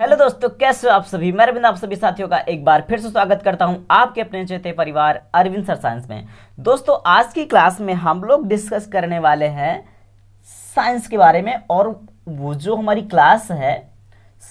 Hello दोस्तों कैसे हो आप सभी मैं अरविंद आप सभी साथियों का एक बार फिर से स्वागत करता हूं आपके अपने चेते परिवार अरविंद सर साइंस में दोस्तों आज की क्लास में हम लोग डिस्कस करने वाले हैं साइंस के बारे में और वो जो हमारी क्लास है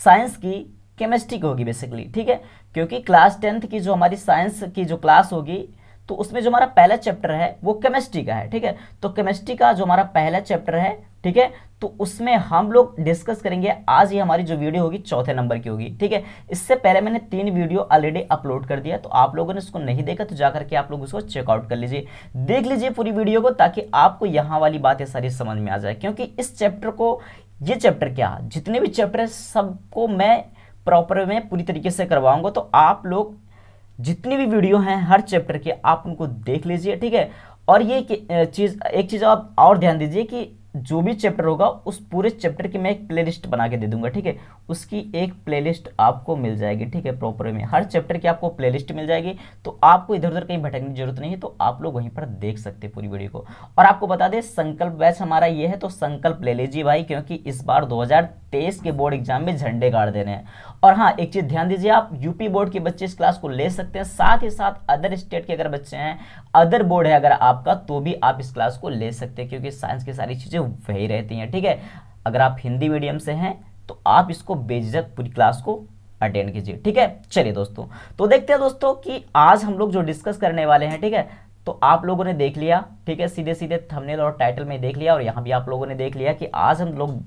साइंस की केमिस्ट्री की होगी बेसिकली ठीक है क्योंकि क्लास टेंथ की जो हमारी साइंस की जो क्लास होगी तो उसमें जो हमारा पहला चैप्टर है वो केमिस्ट्री का है ठीक है तो केमिस्ट्री का जो हमारा पहला चैप्टर है ठीक है तो उसमें हम लोग डिस्कस करेंगे आज ये हमारी जो वीडियो होगी चौथे नंबर की होगी ठीक है इससे पहले मैंने तीन वीडियो ऑलरेडी अपलोड कर दिया तो आप लोगों ने उसको नहीं देखा तो जाकर के आप लोग उसको चेकआउट कर लीजिए देख लीजिए पूरी वीडियो को ताकि आपको यहाँ वाली बातें सारी समझ में आ जाए क्योंकि इस चैप्टर को ये चैप्टर क्या जितने भी चैप्टर है सबको मैं प्रॉपर में पूरी तरीके से करवाऊंगा तो आप लोग जितनी भी वीडियो हैं हर चैप्टर के आप उनको देख लीजिए ठीक है और ये चीज़ एक चीज़ आप और ध्यान दीजिए कि जो भी चैप्टर होगा उस पूरे चैप्टर की मैं एक प्लेलिस्ट बना के दे दूंगा ठीक है उसकी एक प्लेलिस्ट आपको मिल जाएगी ठीक है प्रॉपर में हर चैप्टर की आपको प्लेलिस्ट मिल जाएगी तो आपको इधर उधर कहीं भटकने की जरूरत नहीं है तो आप लोग वहीं पर देख सकते हैं पूरी वीडियो को और आपको बता दें संकल्प बैच हमारा ये है तो संकल्प ले लीजिए भाई क्योंकि इस बार दो के बोर्ड एग्जाम में झंडे गाड़ देने हैं और हाँ एक चीज़ ध्यान दीजिए आप यूपी बोर्ड के बच्चे इस क्लास को ले सकते हैं साथ ही साथ अदर स्टेट के अगर बच्चे हैं अदर बोर्ड है अगर आपका तो भी आप इस क्लास को ले सकते हैं क्योंकि साइंस की सारी चीज़ें वही रहती हैं ठीक है थीके? अगर आप हिंदी मीडियम से हैं तो आप इसको बेझिझक पूरी क्लास को अटेंड कीजिए ठीक है चलिए दोस्तों तो देखते हैं दोस्तों कि आज हम लोग जो डिस्कस करने वाले हैं ठीक है तो आप लोगों ने देख लिया ठीक है सीधे सीधे थंबनेल और टाइटल में देख लिया और यहाँ भी आप लोगों ने देख लिया कि आज हम लोग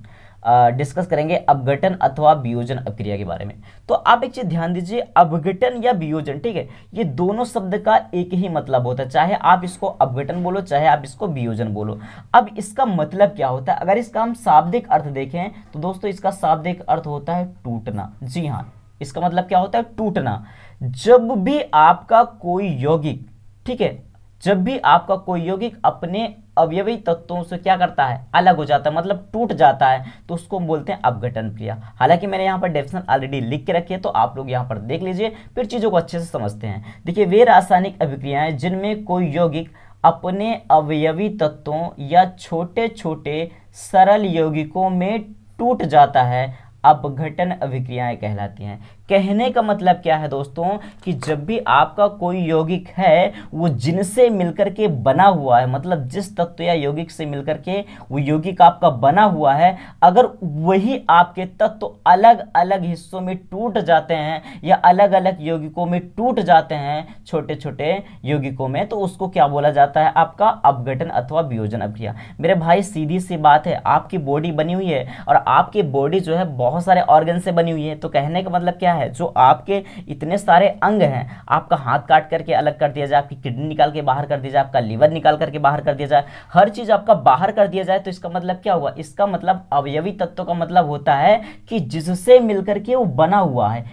डिस्कस करेंगे अपघटन अथवा वियोजन अक्रिया के बारे में तो आप एक चीज ध्यान दीजिए अपघटन या वियोजन ठीक है ये दोनों शब्द का एक ही मतलब होता है चाहे आप इसको अपघटन बोलो चाहे आप इसको वियोजन बोलो अब इसका मतलब क्या होता है अगर इसका हम शाब्दिक अर्थ देखें तो दोस्तों इसका शाब्दिक अर्थ होता है टूटना जी हाँ इसका मतलब क्या होता है टूटना जब भी आपका कोई यौगिक ठीक है जब भी आपका कोई यौगिक अपने अवयवी तत्वों से क्या करता है अलग हो जाता है मतलब टूट जाता है तो उसको हम बोलते हैं अपघटन क्रिया हालांकि मैंने यहाँ पर डेफिनेशन ऑलरेडी लिख के रखी है तो आप लोग यहाँ पर देख लीजिए फिर चीज़ों को अच्छे से समझते हैं देखिए वे रासायनिक अभिक्रियाएँ जिनमें कोई यौगिक अपने अवयवी तत्वों या छोटे छोटे सरल यौगिकों में टूट जाता है अपघटन अभिक्रियाएँ कहलाती हैं कहने का मतलब क्या है दोस्तों कि जब भी आपका कोई यौगिक है वो जिनसे मिलकर के बना हुआ है मतलब जिस तत्व या यौगिक से मिलकर के वो यौगिक आपका बना हुआ है अगर वही आपके तत्व अलग अलग हिस्सों में टूट जाते हैं या अलग अलग यौगिकों में टूट जाते हैं छोटे छोटे यौगिकों में तो उसको क्या बोला जाता है आपका अपघटन अथवा वियोजन अभिक्रिया मेरे भाई सीधी सी बात है आपकी बॉडी बनी हुई है और आपकी बॉडी जो है बहुत सारे ऑर्गन से बनी हुई है तो कहने का मतलब क्या है है जो आपके इतने सारे अंग हैं आपका हाथ काट करके अलग कर दिया जाए आपकी किडनी निकाल के बाहर कर दिया जाए आपका लीवर निकाल करके बाहर कर दिया जाए हर चीज़ आपका बाहर कर दिया जाए तो इसका मतलब क्या हुआ इसका मतलब अवयवी तत्व का मतलब होता है कि जिससे मिलकर के वो बना हुआ है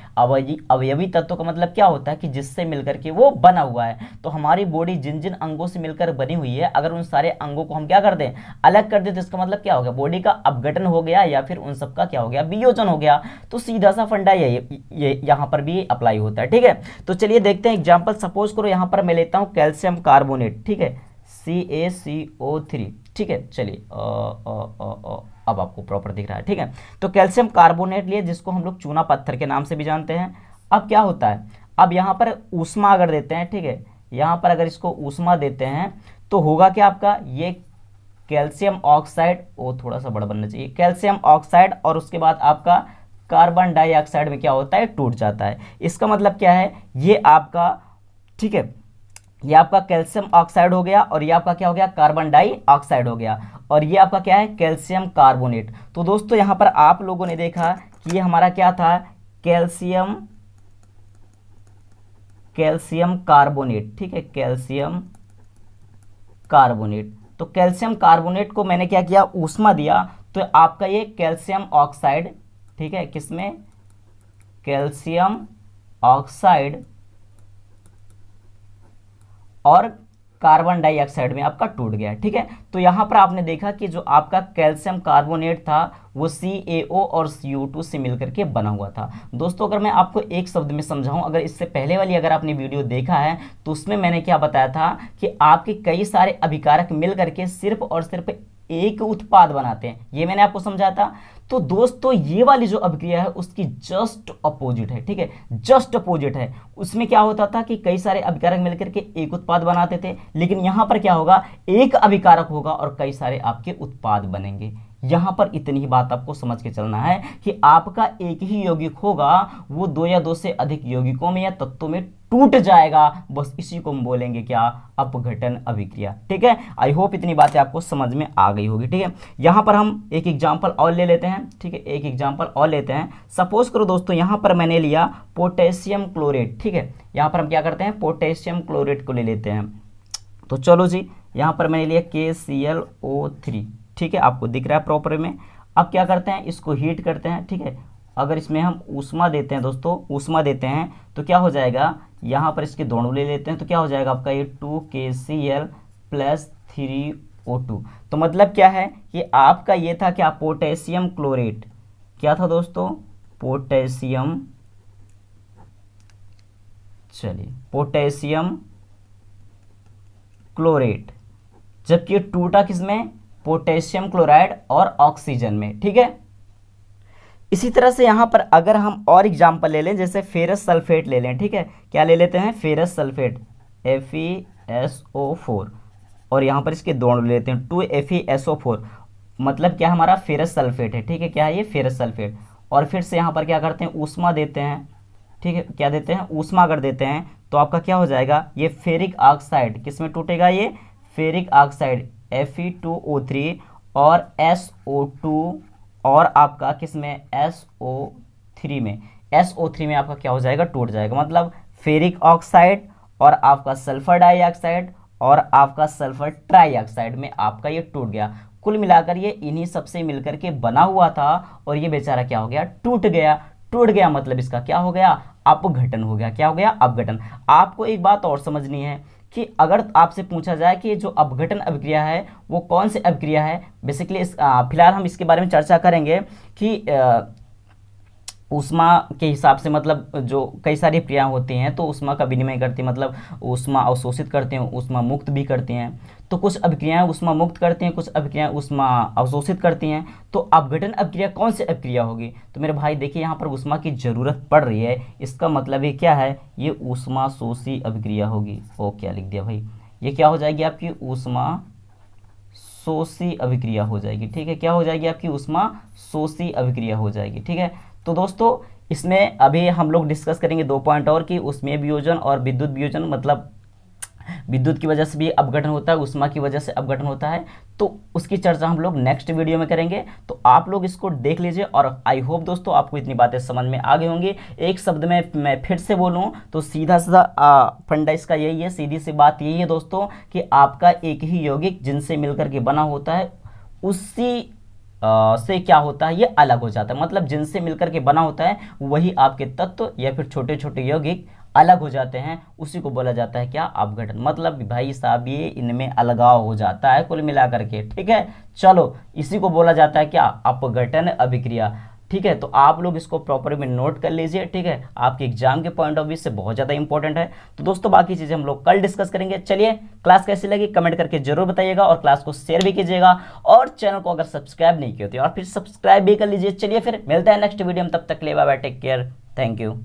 अवयवी तत्व का मतलब क्या होता है कि जिससे मिलकर के वो बना हुआ है तो हमारी बॉडी जिन जिन अंगों से मिलकर बनी हुई है अगर उन सारे अंगों को हम क्या कर दें अलग कर दें तो इसका मतलब क्या हो गया बॉडी का अपघटन हो गया या फिर उन सबका क्या हो गया वियोजन हो गया तो सीधा सा फंडा यही ये यहाँ पर भी अप्लाई होता है ठीक है तो चलिए देखते हैं एग्जाम्पल सपोज करो यहाँ पर मैं लेता हूँ कैल्शियम कार्बोनेट ठीक है सी ए सी ओ थ्री ठीक है चलिए अब आपको प्रॉपर दिख रहा है ठीक है तो कैल्शियम कार्बोनेट लिए जिसको हम लोग चूना पत्थर के नाम से भी जानते हैं अब क्या होता है अब यहाँ पर ऊष्मा अगर देते हैं ठीक है यहाँ पर अगर इसको ऊष्मा देते हैं तो होगा क्या आपका ये कैल्शियम ऑक्साइड वो थोड़ा सा बड़ा बनना चाहिए कैल्शियम ऑक्साइड और उसके बाद आपका कार्बन डाइऑक्साइड में क्या होता है टूट जाता है इसका मतलब क्या है ये आपका ठीक है ये आपका कैल्शियम ऑक्साइड हो गया और ये आपका क्या हो गया कार्बन डाइऑक्साइड हो गया और ये आपका क्या है कैल्शियम कार्बोनेट तो दोस्तों यहाँ पर आप लोगों ने देखा कि ये हमारा क्या था कैल्शियम कैल्शियम कार्बोनेट ठीक है कैल्शियम कार्बोनेट तो कैल्शियम कार्बोनेट को मैंने क्या किया उष्मा दिया तो आपका ये कैल्शियम ऑक्साइड ठीक है किसमें कैल्शियम ऑक्साइड और कार्बन डाइऑक्साइड में आपका टूट गया ठीक है तो यहां पर आपने देखा कि जो आपका कैल्शियम कार्बोनेट था वो सी और सी से मिलकर के बना हुआ था दोस्तों अगर मैं आपको एक शब्द में समझाऊं अगर इससे पहले वाली अगर आपने वीडियो देखा है तो उसमें मैंने क्या बताया था कि आपके कई सारे अभिकारक मिल करके सिर्फ और सिर्फ एक उत्पाद बनाते हैं ये मैंने आपको समझा था तो दोस्तों ये वाली जो अभिक्रिया है उसकी जस्ट अपोजिट है ठीक है जस्ट अपोजिट है उसमें क्या होता था कि कई सारे अभिकारक मिलकर के एक उत्पाद बनाते थे लेकिन यहां पर क्या होगा एक अभिकारक होगा और कई सारे आपके उत्पाद बनेंगे यहाँ पर इतनी ही बात आपको समझ के चलना है कि आपका एक ही यौगिक होगा वो दो या दो से अधिक यौगिकों में या तत्वों में टूट जाएगा बस इसी को हम बोलेंगे क्या अपघटन अभिक्रिया ठीक है आई होप इतनी बातें आपको समझ में आ गई होगी ठीक है यहां पर हम एक एग्जाम्पल और ले लेते हैं ठीक है एक एग्जाम्पल और लेते हैं सपोज करो दोस्तों यहाँ पर मैंने लिया पोटेशियम क्लोरेट ठीक है यहाँ पर हम क्या करते हैं पोटेशियम क्लोरेट को ले लेते हैं तो चलो जी यहाँ पर मैंने लिया के सी एल ओ थ्री ठीक है आपको दिख रहा है प्रॉपर में अब क्या करते हैं इसको हीट करते हैं ठीक है अगर इसमें हम उष्मा देते हैं दोस्तों उष्मा देते हैं तो क्या हो जाएगा यहाँ पर इसके दोनों ले लेते हैं तो क्या हो जाएगा आपका ये two K C L plus three O two तो मतलब क्या है कि आपका ये था क्या पोटेशियम क्लोरेट क्या था दोस्तों पोटेशियम चलिए पोटेशियम क्लोरेट जबकि टूटा किसमें पोटेशियम क्लोराइड और ऑक्सीजन में ठीक है इसी तरह से यहाँ पर अगर हम और एग्जाम्पल ले लें जैसे फेरस सल्फेट ले लें ठीक है क्या ले लेते हैं ferrous sulphate F E S O four और यहाँ पर इसके दोड़ ले लेते हैं two F E S O four मतलब क्या हमारा फेरस सल्फेट है ठीक है क्या है ये फेरस सल्फेट और फिर से यहाँ पर क्या करते हैं ऊष्मा देते हैं ठीक है क्या देते हैं ऊष्मा अगर देते हैं तो आपका क्या हो जाएगा ये फेरिक ऑक्साइड किस में टूटेगा ये ferric oxide F E two O three और एस ओ टू और आपका किस में एस ओ थ्री में एस ओ थ्री में आपका क्या हो जाएगा टूट जाएगा मतलब फेरिक ऑक्साइड और आपका सल्फर डाइऑक्साइड और आपका सल्फर ट्राईऑक्साइड में आपका ये टूट गया कुल मिलाकर ये इन्हीं सबसे मिलकर के बना हुआ था और ये बेचारा क्या हो गया टूट गया टूट गया मतलब इसका क्या हो गया अपघटन हो गया क्या हो गया अपघटन आपको एक बात और समझनी है कि अगर आपसे पूछा जाए कि जो अपघटन अभिक्रिया है वो कौन से अभिक्रिया है बेसिकली इस फिलहाल हम इसके बारे में चर्चा करेंगे कि आ, उष्मा के हिसाब से मतलब जो कई सारी क्रियाएँ होती हैं तो उष्मा का विनिमय करती हैं मतलब उष्मा अवशोषित करते हैं उष्मा मुक्त भी करते हैं तो कुछ अभिक्रियाएं उष्मा मुक्त करती हैं कुछ अभिक्रियाएं उष्मा अवशोषित करती हैं तो अपघटन अभिक्रिया कौन सी अभिक्रिया होगी तो मेरे भाई देखिए यहाँ पर उष्मा की ज़रूरत पड़ रही है इसका मतलब ये क्या है ये उष्मा शोषी अभिक्रिया होगी ओ क्या लिख दिया भाई ये क्या हो जाएगी आपकी उष्मा शोषी अभिक्रिया हो जाएगी ठीक है क्या हो जाएगी आपकी उष्मा शोषी अभिक्रिया हो जाएगी ठीक है तो दोस्तों इसमें अभी हम लोग डिस्कस करेंगे दो पॉइंट और कि उसमें वियोजन और विद्युत वियोजन मतलब विद्युत की वजह से भी अपघटन होता है उष्मा की वजह से अपघटन होता है तो उसकी चर्चा हम लोग नेक्स्ट वीडियो में करेंगे तो आप लोग इसको देख लीजिए और आई होप दोस्तों आपको इतनी बातें समझ में आ गई होंगी एक शब्द में मैं फिर से बोलूँ तो सीधा सीधा फंडा इसका यही है सीधी सी बात यही है दोस्तों कि आपका एक ही यौगिक जिनसे मिलकर के बना होता है उसी से क्या होता है ये अलग हो जाता है मतलब जिनसे मिलकर के बना होता है वही आपके तत्व या फिर छोटे छोटे यौगिक अलग हो जाते हैं उसी को बोला जाता है क्या अपघटन मतलब भाई साहब ये इनमें अलगाव हो जाता है कुल मिलाकर के ठीक है चलो इसी को बोला जाता है क्या अपघटन अभिक्रिया ठीक है तो आप लोग इसको प्रॉपर में नोट कर लीजिए ठीक है आपके एग्जाम के पॉइंट ऑफ व्यू से बहुत ज़्यादा इंपॉर्टेंट है तो दोस्तों बाकी चीज़ें हम लोग कल डिस्कस करेंगे चलिए क्लास कैसी लगी कमेंट करके जरूर बताइएगा और क्लास को शेयर भी कीजिएगा और चैनल को अगर सब्सक्राइब नहीं किया तो और फिर सब्सक्राइब भी कर लीजिए चलिए फिर मिलता है नेक्स्ट वीडियो में तब तक ले bye take care thank you